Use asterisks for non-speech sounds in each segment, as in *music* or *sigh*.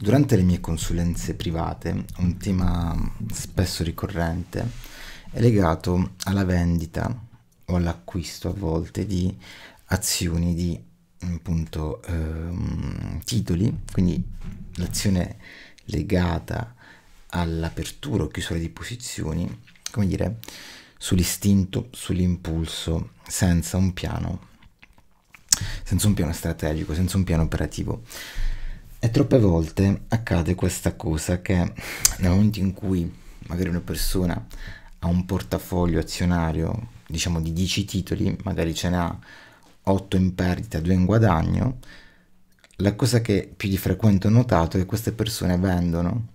Durante le mie consulenze private, un tema spesso ricorrente è legato alla vendita o all'acquisto a volte di azioni di appunto ehm, titoli, quindi l'azione legata all'apertura o chiusura di posizioni, come dire, sull'istinto, sull'impulso, senza un piano, senza un piano strategico, senza un piano operativo. E troppe volte accade questa cosa che nel momento in cui magari una persona ha un portafoglio azionario, diciamo di 10 titoli, magari ce n'ha 8 in perdita, 2 in guadagno, la cosa che più di frequente ho notato è che queste persone vendono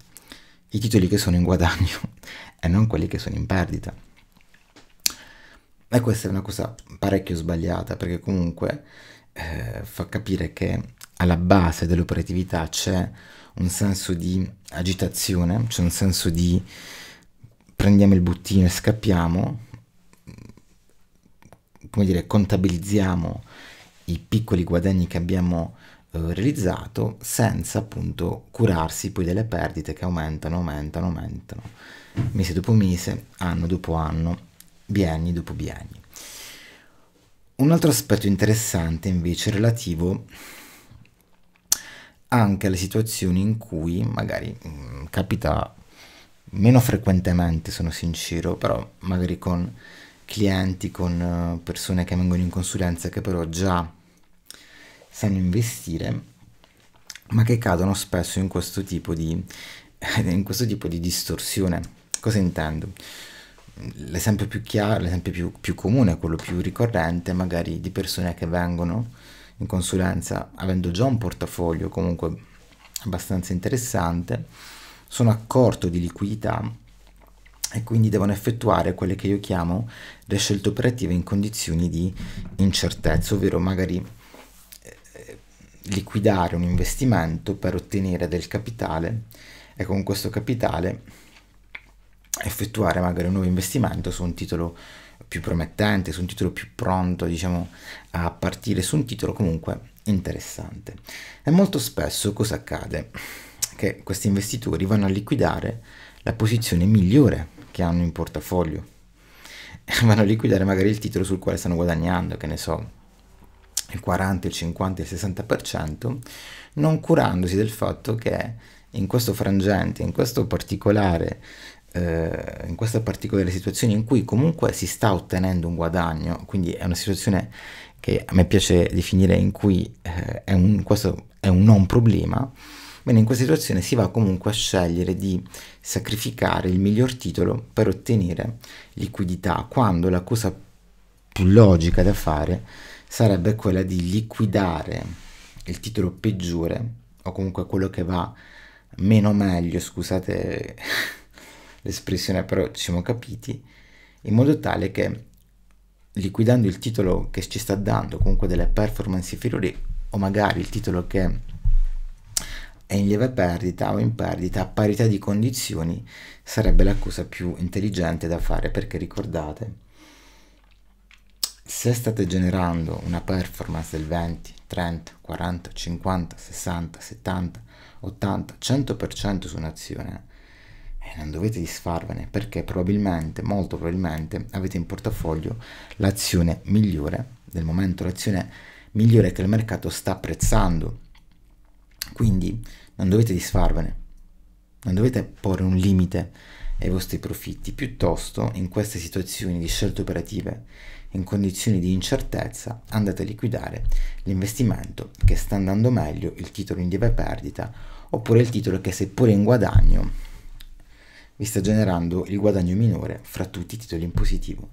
i titoli che sono in guadagno *laughs* e non quelli che sono in perdita. E questa è una cosa parecchio sbagliata perché comunque eh, fa capire che alla base dell'operatività c'è un senso di agitazione, c'è un senso di prendiamo il bottino e scappiamo, come dire, contabilizziamo i piccoli guadagni che abbiamo eh, realizzato senza appunto curarsi poi delle perdite che aumentano, aumentano, aumentano, mese dopo mese, anno dopo anno, bienni dopo bienni. Un altro aspetto interessante invece è relativo anche alle situazioni in cui magari mh, mm, capita meno frequentemente, sono sincero, però magari con clienti, con eh, persone che vengono in consulenza che però già sanno investire, ma che cadono spesso in questo tipo di, *laughs* in questo tipo di distorsione. Cosa intendo? L'esempio più chiaro, l'esempio più, più comune, quello più ricorrente, magari di persone che vengono in consulenza, avendo già un portafoglio comunque abbastanza interessante, sono a corto di liquidità e quindi devono effettuare quelle che io chiamo le scelte operative in condizioni di incertezza, ovvero magari eh, liquidare un investimento per ottenere del capitale e con questo capitale effettuare magari un nuovo investimento su un titolo più promettente, su un titolo più pronto, diciamo, a partire su un titolo comunque interessante. E molto spesso cosa accade? Che questi investitori vanno a liquidare la posizione migliore che hanno in portafoglio. *laughs* Vanno a liquidare magari il titolo sul quale stanno guadagnando, che ne so, il 40, il 50, il 60%, non curandosi del fatto che in questo frangente, in questo particolare eh, in questa particolare situazione in cui comunque si sta ottenendo un guadagno, quindi è una situazione che a me piace definire in cui eh, è un, questo è un non problema, bene, in questa situazione si va comunque a scegliere di sacrificare il miglior titolo per ottenere liquidità, quando la cosa più logica da fare sarebbe quella di liquidare il titolo peggiore o comunque quello che va meno meglio, scusate l'espressione però ci siamo capiti, in modo tale che liquidando il titolo che ci sta dando comunque delle performance inferiori o magari il titolo che è in lieve perdita o in perdita a parità di condizioni sarebbe la cosa più intelligente da fare perché ricordate se state generando una performance del 20, 30, 40, 50, 60, 70, 80, 100% su un'azione e non dovete disfarvene perché probabilmente, molto probabilmente, avete in portafoglio l'azione migliore del momento, l'azione migliore che il mercato sta apprezzando. Quindi non dovete disfarvene, non dovete porre un limite ai vostri profitti, piuttosto in queste situazioni di scelte operative, in condizioni di incertezza, andate a liquidare l'investimento che sta andando meglio, il titolo in lieve perdita, oppure il titolo che seppure in guadagno mi sta generando il guadagno minore fra tutti i titoli in positivo.